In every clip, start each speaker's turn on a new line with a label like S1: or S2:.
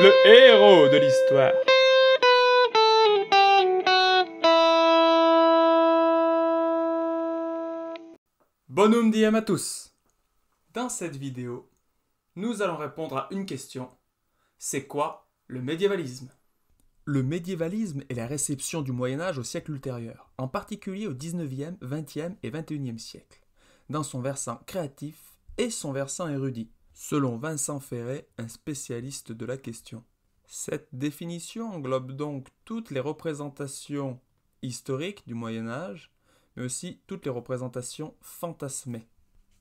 S1: Le héros de l'histoire. Bonum diem à tous. Dans cette vidéo, nous allons répondre à une question. C'est quoi le médiévalisme le médiévalisme est la réception du Moyen Âge au siècle ultérieur, en particulier au 19e, 20e et 21e siècle, dans son versant créatif et son versant érudit, selon Vincent Ferré, un spécialiste de la question. Cette définition englobe donc toutes les représentations historiques du Moyen Âge, mais aussi toutes les représentations fantasmées.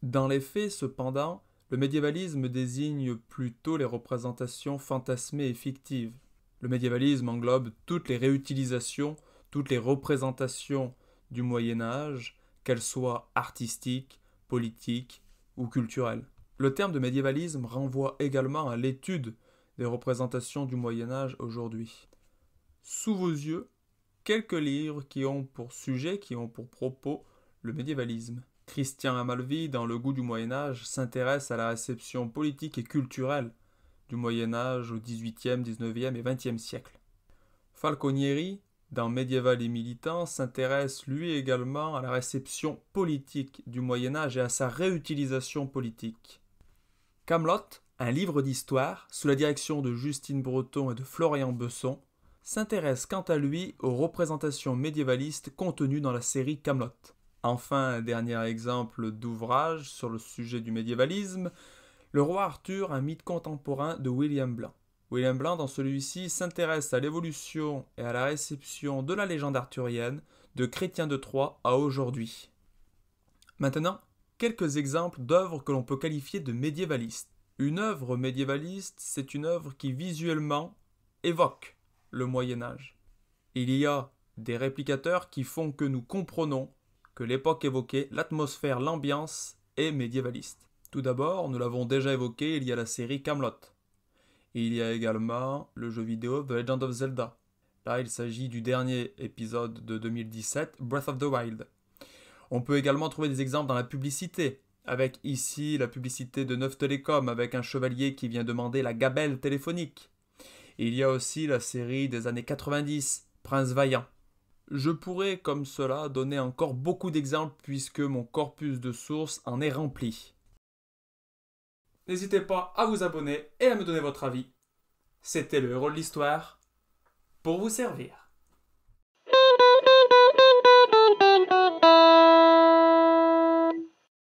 S1: Dans les faits, cependant, le médiévalisme désigne plutôt les représentations fantasmées et fictives, le médiévalisme englobe toutes les réutilisations, toutes les représentations du Moyen Âge, qu'elles soient artistiques, politiques ou culturelles. Le terme de médiévalisme renvoie également à l'étude des représentations du Moyen Âge aujourd'hui. Sous vos yeux, quelques livres qui ont pour sujet, qui ont pour propos le médiévalisme. Christian Amalvi, dans Le goût du Moyen Âge, s'intéresse à la réception politique et culturelle du Moyen Âge au XVIIIe, XIXe et XXe siècle. Falconieri, dans Médiéval et Militant, s'intéresse lui également à la réception politique du Moyen Âge et à sa réutilisation politique. Camelot, un livre d'histoire sous la direction de Justine Breton et de Florian Besson, s'intéresse quant à lui aux représentations médiévalistes contenues dans la série Camelot. Enfin, un dernier exemple d'ouvrage sur le sujet du médiévalisme, le roi Arthur, un mythe contemporain de William Blanc. William Blanc, dans celui-ci, s'intéresse à l'évolution et à la réception de la légende arthurienne de Chrétien de Troyes à aujourd'hui. Maintenant, quelques exemples d'œuvres que l'on peut qualifier de médiévalistes. Une œuvre médiévaliste, c'est une œuvre qui visuellement évoque le Moyen Âge. Il y a des réplicateurs qui font que nous comprenons que l'époque évoquée, l'atmosphère, l'ambiance est médiévaliste. Tout d'abord, nous l'avons déjà évoqué, il y a la série Camelot. il y a également le jeu vidéo The Legend of Zelda. Là, il s'agit du dernier épisode de 2017, Breath of the Wild. On peut également trouver des exemples dans la publicité, avec ici la publicité de Neuf Télécom, avec un chevalier qui vient demander la gabelle téléphonique. il y a aussi la série des années 90, Prince Vaillant. Je pourrais, comme cela, donner encore beaucoup d'exemples puisque mon corpus de sources en est rempli. N'hésitez pas à vous abonner et à me donner votre avis. C'était le héros de l'histoire pour vous servir.